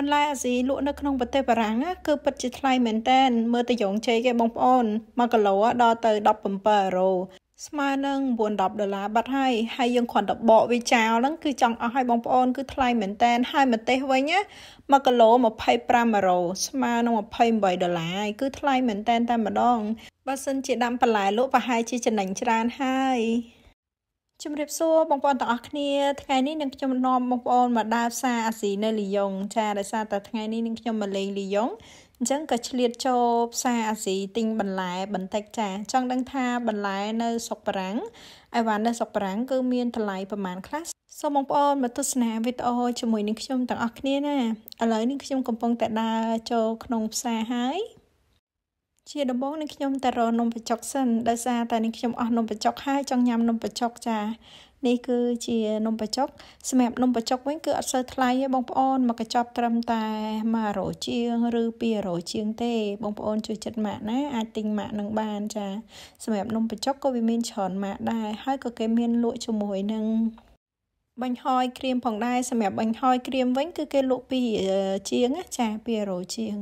បន្លែអាស៊ីលក់នៅក្នុងប្រទេសបារាំងគឺពិតជាថ្លៃមែនតែនមើលទៅយ៉ងជ័យគេបងប្អូន1គីឡូដល់ទៅ17អឺរ៉ូស្មើនឹង910ដុល្លារបាត់ហើយហើយយើងគ្រាន់តែបកវាចោលហ្នឹងគឺចង់អស់ហើយបងប្អូន គឺថ្លៃមែនតែនហើយម្ទេសវិញណា1គីឡូ25អឺរ៉ូស្មើនឹង28ដុល្លារហើយគឺថ្លៃមែនតែនតែម្ដងបើសិនជាដាំបន្លែលក់ប្រហែលជាចំណេញច្រើនហើយជំរាបសួរបងប្អូនទាំងអស់គ្នាថ្ងៃនេះនឹងខ្ញុំនាំបងប្អូនមកដើរផ្សារអាស៊ីនៅលីយ៉ុងចាដោយសារតែថ្ងៃនេះនឹងខ្ញុំមកលេងលីយ៉ុងអញ្ចឹងក៏ឆ្លៀតចូលផ្សារអាស៊ីទិញបន្លែបន្តិចចាចង់ដឹងថាបន្លែនៅស្រុកបារាំងអីវ៉ាន់នៅស្រុកបារាំងគឺមានតម្លៃប្រមាណខ្លះសូមបងប្អូនមកទស្សនាវីដេអូជាមួយនឹងខ្ញុំទាំងអស់គ្នាណាឥឡូវនេះខ្ញុំកំពុងតែដើរចូលក្នុងផ្សារហើយជាដំបូងនឹងខ្ញុំតែរនំបញ្ចុកសិនដោយសារតែនឹងខ្ញុំអស់នំបញ្ចុកហើយចង់ញ៉ាំនំបញ្ចុកចានេះគឺជា នំបញ្ចុកសម្រាប់នំបញ្ចុកវិញគឺអត់សូវថ្លៃទេបងប្អូន មកកញ្ចប់ត្រឹមតែ100ជាងឬ200ជាងទេ បងប្អូនជួយចិត្តម៉ាក់ណាអាចទិញម៉ាក់នឹងបានចាសម្រាប់នំបញ្ចុកក៏វាមានច្រើនម៉ាក់ដែរហើយក៏គេមានលក់ជាមួយនឹងបាញ់ហយក្រៀមផងដែរសម្រាប់បាញ់ហយក្រៀមវិញគឺគេលក់ពីជាងចា200ជាង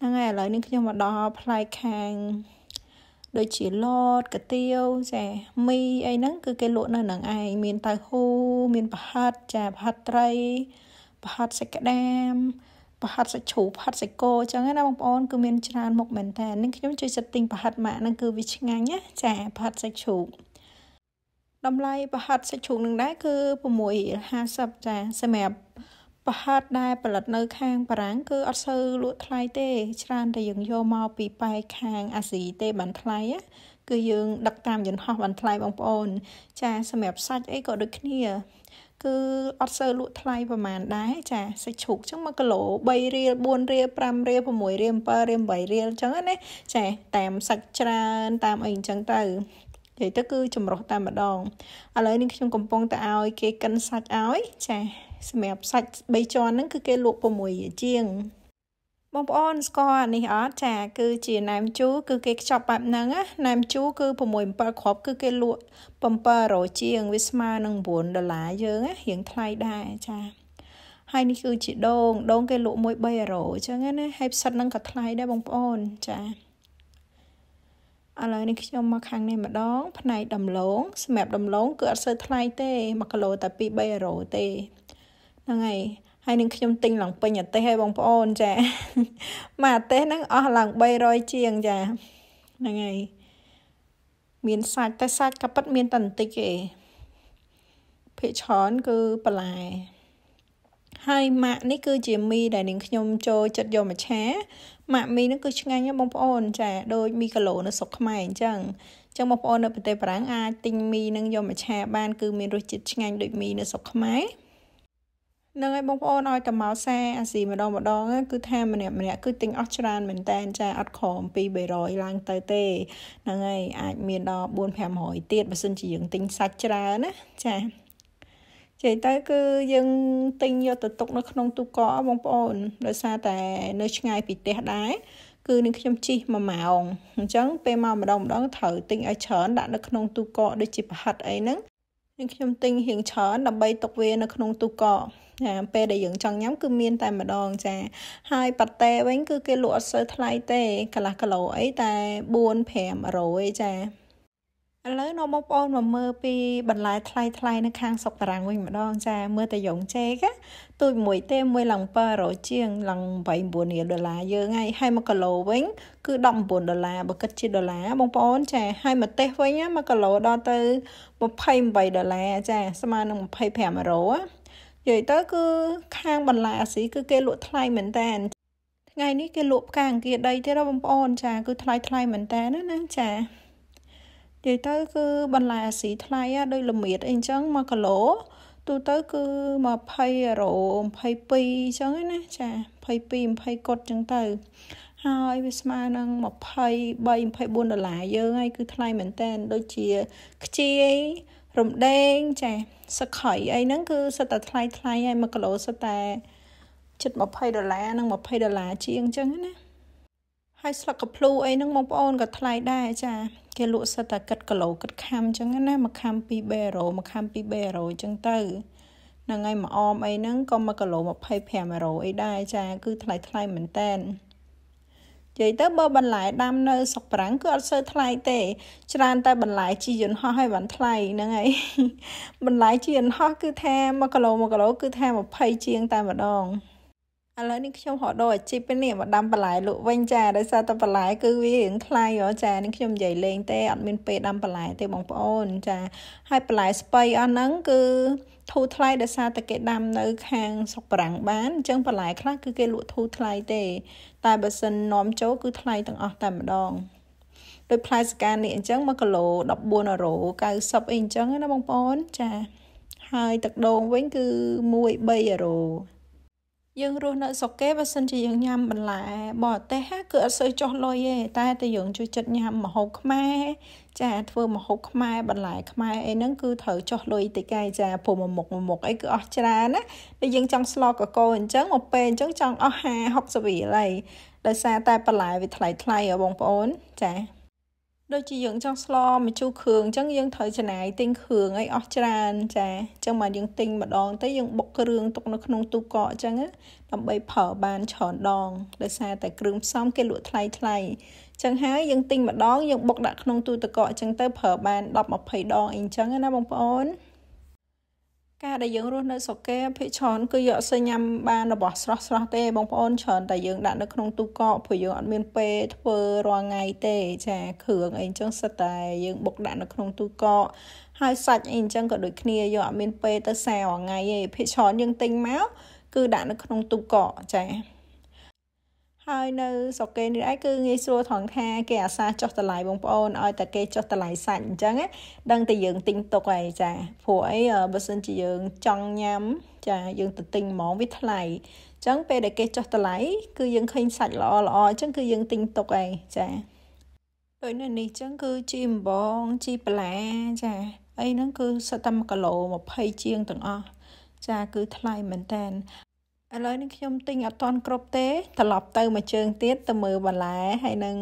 ហ្នឹងហើយឥឡូវនេះខ្ញុំមកដល់ផ្លែខាងដូចជាលតកាទៀវចាមីអីហ្នឹងគឺគេលក់នៅហ្នឹងឯងមានតៅហ៊ូមានប្រហិតចាប្រហិតត្រីប្រហិតសាច់ក្តាមប្រហិតសាច់ជ្រូកប្រហិតសាច់គោអញ្ចឹងណាបងប្អូនគឺមានច្រើនមុខមែនតើនេះខ្ញុំជួយចិត្តទិញប្រហិតម៉ាក់ហ្នឹងគឺវាឆ្ងាញ់ណាចាប្រហិតសាច់ជ្រូកតម្លៃប្រហិតសាច់ជ្រូកនឹងដែរគឺ6.50ចាសម្រាប់ប្រហិតដែលផលិតនៅខាងបារាំងគឺអត់សូវលក់ថ្លៃទេច្រើនតែយើងយកមកពីប៉ែកខាងអាស៊ីទេបានថ្លៃគឺយើង ដឹកតាមយន្តហោះបានថ្លៃបងប្អូន ចាសម្រាប់សាច់អីក៏ដូចគ្នាគឺអត់សូវលក់ថ្លៃប្រហែលដែរចាសាច់ជ្រូកចឹង1គីឡូ3រៀល4រៀល5រៀល6រៀល7រៀល8រៀលចឹងណាចាតាមសាច់ច្រើនតាមអីចឹងទៅនិយាយទៅគឺចម្រុះតាមម្ដងឥឡូវនេះខ្ញុំកំពុងតែឲ្យគេកិនសាច់ឲ្យចាសម្រាប់សាច់3ជាន់ហ្នឹងគឺគេលក់6ជាងបងប្អូនស្គាល់នេះអត់ចា គឺជាណាមជូរគឺគេខ្ចប់បែបហ្នឹងណាណាមជូរគឺ6 7គ្រាប់ គឺគេលក់700ជាងវាស្មើនឹង9ដុល្លារយើងណារៀងថ្លៃដែរចា ហើយនេះគឺ ជាដូងដូងគេលក់មួយ3អឺរ៉ូអញ្ចឹងណាហើយផ្សិតហ្នឹងក៏ថ្លៃដែរបងប្អូនចាឥឡូវនេះខ្ញុំមកខាងនេះម្ដង ផ្នែកដំឡូងសម្រាប់ដំឡូងគឺអត់សូវថ្លៃទេ1គីឡូតែ2 3អឺរ៉ូទេហ្នឹងហើយហើយនឹងខ្ញុំទិញឡើងពេញអាទេសឲ្យបងប្អូនចាមួយអាទេសហ្នឹងអស់ឡើង300ជាងចាហ្នឹងហើយមានសាច់តែសាច់ក៏ប៉ិតមានតែបន្តិចទេភាគច្រើនគឺបន្លែ ហើយម៉ាក់នេះគឺជាមីដែលនាងខ្ញុំចូលចិត្តយកមកឆាម៉ាក់មីហ្នឹងគឺឆ្ងាញ់ណាស់បងប្អូន ចាដូចមីគីឡូនៅស្រុកខ្មែរអញ្ចឹងអញ្ចឹងបងប្អូននៅប្រទេសបារាំងអាចទិញមីហ្នឹងយកមកឆាបានគឺមានរសជាតិឆ្ងាញ់ដូចមីនៅស្រុកខ្មែរនឹងឲ្យបងប្អូនឲ្យកម្មោសាអាស៊ីម្ដងម្ដងគឺថាម្នាក់ម្នាក់គឺទិញអស់ច្រើនមែនតែនចាអត់ខំពី300ឡើង ទៅទេហ្នឹងហើយអាចមានដល់4 500ទៀតបើសិនជាយើងទិញសាច់ច្រើនណាចាចៃទៅគឺយើងទិញយកទៅទុក នៅក្នុងទូកកបងប្អូនដោយសារតែ នៅ ឆ្ងាយ ពីផ្ទះដែរគឺនឹងខ្ញុំជិះ1ម៉ោងអញ្ចឹងពេលមកម្ដងម្ដងត្រូវទិញឲ្យច្រើនដាក់នៅក្នុងទូកកដូចជាប្រហិតអីហ្នឹងនឹងខ្ញុំទិញរៀងច្រើនដើម្បីទុកវានៅក្នុងទូកកណាពេលដែលយើងចង់ញ៉ាំគឺមានតែម្ដងចាហើយប៉ាតេវិញគឺគេលក់អត់សូវថ្លៃទេកន្លះគីឡូអីតែ4 5អឺរ៉ូឯចាឥឡូវនាំបងប្អូនមកមើលពីបន្លែថ្លៃថ្លៃនៅខាងសុកតារាងវិញម្ដងចាមើលតែយងចេកទូចមួយទេមួយឡើង7រយជាងឡើង8 9រៀលដុល្លារយើងហើយហើយ1គីឡូវិញ គឺ19ដុល្លារបើគិតជាដុល្លារបងប្អូនចាហើយម្ទេសវិញ1គីឡូដល់ទៅ28ដុល្លារចា ស្មើនឹង25អឺរ៉ូនិយាយទៅគឺខាងបន្លែអាស៊ីគឺ គេលក់ថ្លៃមែនតើថ្ងៃនេះគេលក់ផ្កាអង្គារដីទេដល់បងប្អូនចាគឺថ្លៃថ្លៃមែនតើណាចានិយាយទៅគឺបន្លែអាស៊ីថ្លៃដូចល្មៀតអីអញ្ចឹង1គីឡូទូទៅគឺ20អឺរ៉ូ22អញ្ចឹងណាចា22 20កុដអញ្ចឹងទៅហើយវាស្មើនឹង23 24ដុល្លារយើងហើយគឺថ្លៃមែនតើដូចជាខ្ជាយរំដេងចាសឹកខៃអីហ្នឹងគឺសិតតែថ្លៃថ្លៃហើយ1គីឡូសិតតែជិត20ដុល្លារនិង20ដុល្លារជាងអញ្ចឹងណាហើយស្លឹកកភ្លូអីហ្នឹងបងប្អូនក៏ថ្លៃដែរចាគេលក់សិតតែគិតគីឡូគិតខាំអញ្ចឹងណាមួយខាំ2បេរ៉ូមួយខាំ2បេរ៉ូអញ្ចឹងទៅហ្នឹងហើយមួយអមអីហ្នឹងក៏មួយគីឡូ25អឺរ៉ូអីដែរចាគឺថ្លៃថ្លៃមែនតែននិយាយទៅបើបន្លែដាំនៅស្រុកប្រាំងគឺអត់សូវថ្លៃទេច្រើនតែបន្លែជីយន្តហោះឲ្យបានថ្លៃហ្នឹងហើយបន្លែជីយន្តហោះគឺ ថា1គីឡូ1គីឡូគឺថា20ជាងតែម្ដងឥឡូវនេះខ្ញុំហៅដល់អាជីពនេះមកដាំបន្លែលក់វិញចាដោយសារតែបន្លែគឺវារៀងខ្លាយហ៎ចានេះខ្ញុំនិយាយលេងទេអត់មានពេលដាំបន្លែទេបងប្អូនចាហើយបន្លែស្ពៃអស់ហ្នឹងគឺធូរថ្លៃដោយសារតែគេដាំនៅខាងស្រុកបារាំងបានអញ្ចឹងបន្លែខ្លះគឺគេលក់ធូរថ្លៃទេ តែបើសិននាំចូលគឺថ្លៃទាំងអស់តែម្ដងដោយផ្លែសកានេះអញ្ចឹង1គីឡូ14អឺរ៉ូ90អីអញ្ចឹងណាបងប្អូនចាហើយទឹកដូងវិញគឺ1 3អឺរ៉ូយើងរស់នៅស្រុកគេបើសិនជាយើងញ៉ាំបន្លែបរទេសគឺអត់សូវចោះលុយទេតែតែយើងជួយចិត្តញ៉ាំម្ហូបខ្មែរចា ធ្វើម្ហូបខ្មែរបន្លែខ្មែរអីហ្នឹងគឺត្រូវចោះលុយតិចគេចាព្រមមុខមុខអីគឺអស់ច្រើនណាដែលយើងចង់ស្លកកោអញ្ចឹងមកពេលអញ្ចឹងចង់អស់50 60រៀលហើយដោយសារតែបន្លែវាថ្លៃថ្លៃអ្ហ៎បងប្អូនចាដូចជាយើងចង់ស្លមជូរគ្រឿងអញ្ចឹងយើងត្រូវចំណាយទិញគ្រឿងឲ្យអស់ច្រើន ចាអញ្ចឹងមកយើងទិញម្ដងទៅយើងបុកគ្រឿងទុកនៅក្នុងទូកកអញ្ចឹងដើម្បីប្រើបានច្រើនដងដោយសារតែគ្រឿងផ្សំគេលក់ថ្លៃថ្លៃអញ្ចឹងហើយយើងទិញម្ដងយើងបុកដាក់ក្នុងទូទឹកកកអញ្ចឹងទៅប្រើបាន10 20ដងអីអញ្ចឹងណាបងប្អូនការដែលយើងរស់នៅសុគេភិកច្រើនគឺយកសញ្ញាំបានរបស់ស្រស់ស្រស់ទេបងប្អូនច្រើនតែយើងដាក់នៅក្នុងទូកកព្រោះយើងអត់មានពេលធ្វើរាល់ថ្ងៃទេចាគ្រឿងអីចឹងសិតតែយើងបុកដាក់នៅក្នុងទូកកហើយសាច់អីចឹងក៏ដូចគ្នាយើងអត់មានពេលទៅសាររាល់ថ្ងៃទេភិកច្រើនយើងទិញមកគឺដាក់នៅក្នុងទូកកចាហើយនៅស្រុកគេនេះឯងគឺងាយស្រួលថងថាគេអាសាចុះតម្លៃបងប្អូនឲ្យតែគេចុះតម្លៃសាច់អញ្ចឹងដឹងតែយើងទិញទុកហើយចាព្រោះអីបើសិនជាយើងចង់ញ៉ាំចាយើងទៅទិញហ្មងវាថ្លៃអញ្ចឹងពេលដែលគេចុះតម្លៃគឺយើងឃើញសាច់ល្អល្អអញ្ចឹងគឺយើងទិញទុកហើយចាដូចនៅនេះអញ្ចឹងគឺជីអំបងជីបន្លាចា អីហ្នឹងគឺសិតតែ1គីឡូ20ជាងទាំងអស់ចាគឺថ្លៃមែនតែនឥឡូវនេះខ្ញុំទិញអត់ទាន់គ្រប់ទេត្រឡប់ទៅមួយជើងទៀតទៅមើលបន្លែហើយនឹង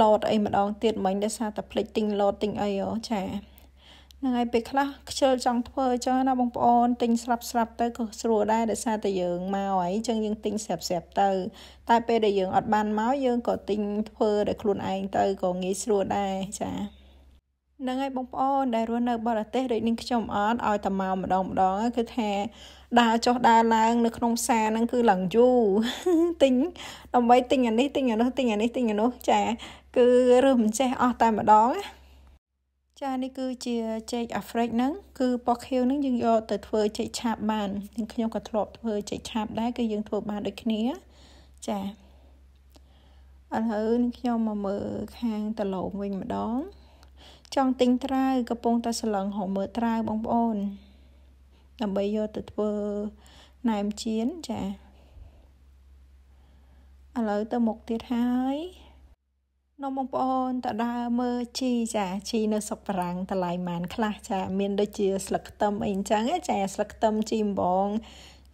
លតអីម្ដងទៀតមិញដោយសារតែភ្លេចទិញលតទិញអីអូចាហ្នឹងហើយពេលខ្លះខ្ជិលចង់ធ្វើអញ្ចឹងណាបងប្អូនទិញស្រាប់ស្រាប់ទៅក៏ស្រួលដែរដោយសារតែយើងមកហើយអញ្ចឹងយើងទិញស្រាប់ស្រាប់ទៅ តែពេលដែលយើងអត់បានមកយើងក៏ទិញធ្វើដោយខ្លួនឯងទៅក៏ងាយស្រួលដែរចានឹងហើយបងប្អូនដែលរស់នៅបរទេសដូចនឹងខ្ញុំអត់ឲ្យតែមកម្ដងម្ដងគឺថាដើរចុះដើរឡើង នៅក្នុងផ្សារហ្នឹងគឺឡើងយូរទិញដើម្បី ទិញអានេះទិញអានោះទិញអានេះទិញអានោះ ចាគឺរើសមិនចេះអស់តែម្ដងណាចានេះគឺជាចេកអាហ្វ្រិកហ្នឹងគឺពណ៌ខៀវហ្នឹងយើងយកទៅធ្វើ ចេកឆាបបានទាំងខ្ញុំក៏ធ្លាប់ធ្វើចេកឆាបដែរគឺយើងធ្វើបានដូចគ្នាចាឥឡូវខ្ញុំមកមើលខាងតឡូមវិញម្ដងចង់ទិញត្រាវកំពុងតែសឡឹងហៅមើលត្រាវបងប្អូន ដើម្បីយកទៅធ្វើណែមជៀនចាឥឡូវទៅមុខទៀតហើយនំបងប្អូនតដើមើលជីចាជីនៅសុកបរាំងតម្លៃម៉ានខ្លះចាមានដូចជាស្លឹកខ្ទឹមអីអញ្ចឹងចាស្លឹកខ្ទឹមជីម្បង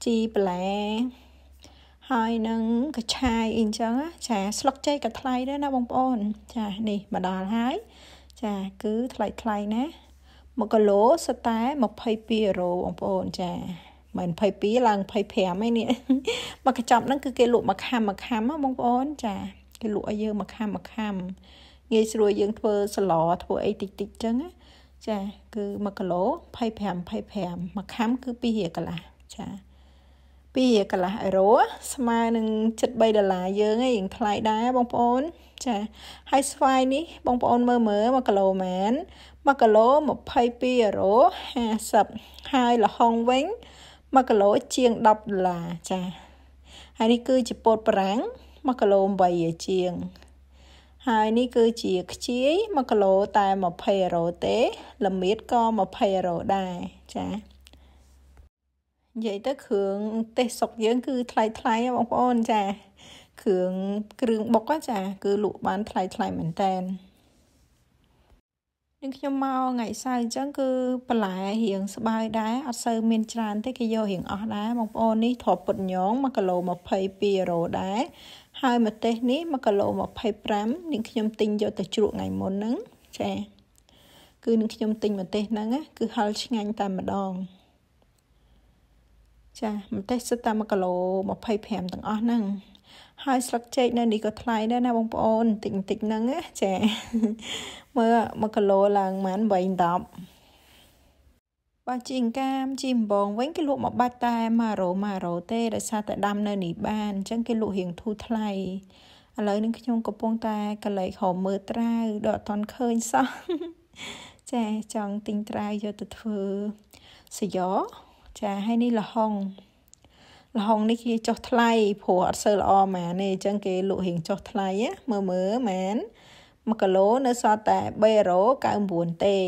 ជីបន្លែហើយនឹងកឆាយអីអញ្ចឹងចាស្លឹកចេកក៏ថ្លៃដែរណាបងប្អូន ចានេះមកដល់ហើយចាគឺថ្លៃថ្លៃណា1គីឡូសុទ្ធតែ22អឺរ៉ូបងប្អូនចាមិន22ឡើង25ឯនេះមកកញ្ចប់ហ្នឹងគឺគេលក់មួយខាំមួយខាំបងប្អូនចាគេលក់ឲ្យយើងមួយខាំមួយខាំងាយស្រួលយើងធ្វើសឡធ្វើអីតិចតិចចឹងណាចាគឺ1គីឡូ25 25មួយខាំគឺ2រៀលកន្លះចា2កន្លះអឺរ៉ូស្មើនឹង73ដុល្លារយើងឯងថ្លៃដែរបងប្អូនចាហើយស្វាយនេះបងប្អូនមើលមើល1គីឡូម៉ាន1គីឡូ22អឺរ៉ូ50ហើយលហុងវិញ1គីឡូជាង10ដុល្លារចាហើយនេះគឺជាពោតប្រាំង1គីឡូ8ជាង ហើយនេះគឺជាខ្ជាយ1គីឡូតែ20អឺរ៉ូទេល្មៀតក៏20អឺរ៉ូដែរចានិយាយទៅគ្រឿងទេសសុកយើងគឺថ្លៃថ្លៃបងប្អូនចាគ្រឿងគ្រឿងបុកចាគឺលក់បានថ្លៃថ្លៃមែនតែននឹងខ្ញុំមកថ្ងៃសៅរ៍អញ្ចឹងគឺបន្លែរៀងស្បើយដែរអត់សូវមានច្រើន ទេគេយករៀងអស់ដែរបងប្អូននេះធប់ពុតញង1គីឡូ22អឺរ៉ូដែរហើយម្ទេសនេះ1គីឡូ25នឹងខ្ញុំទិញយកទៅជ្រក់ថ្ងៃមុនហ្នឹងចាគឺនឹងខ្ញុំទិញម្ទេសហ្នឹងគឺហិលឆ្ងាញ់តែម្ដងចាម្ទេសសិតតែ1គីឡូ25ទាំងអស់ហ្នឹងហើយស្លឹកចេកនៅនេះក៏ថ្លៃដែរណាបងប្អូនតិចតិចហ្នឹងចាមើល1គីឡូឡើងប្រហែល810បើជីងកាមជីម្បងវិញគេលក់មួយបាច់តែ100 100ទេដោយសារតែដាំនៅនេះបានអញ្ចឹងគេលក់រៀងធូរថ្លៃឥឡូវនឹងខ្ញុំកំពុងតែកលែករមើលត្រាវដកអត់តន់ឃើញសោះចាចង់ទិញត្រាវយកទៅធ្វើសយ៉ចាហើយនេះលហុងលហុងនេះគេចុះថ្លៃព្រោះអត់សូវល្អម៉ានទេអញ្ចឹងគេលក់រៀងចុះថ្លៃមើលមើលម៉ាន1គីឡូនៅសល់តែ3អឺរ៉ូ99ទេ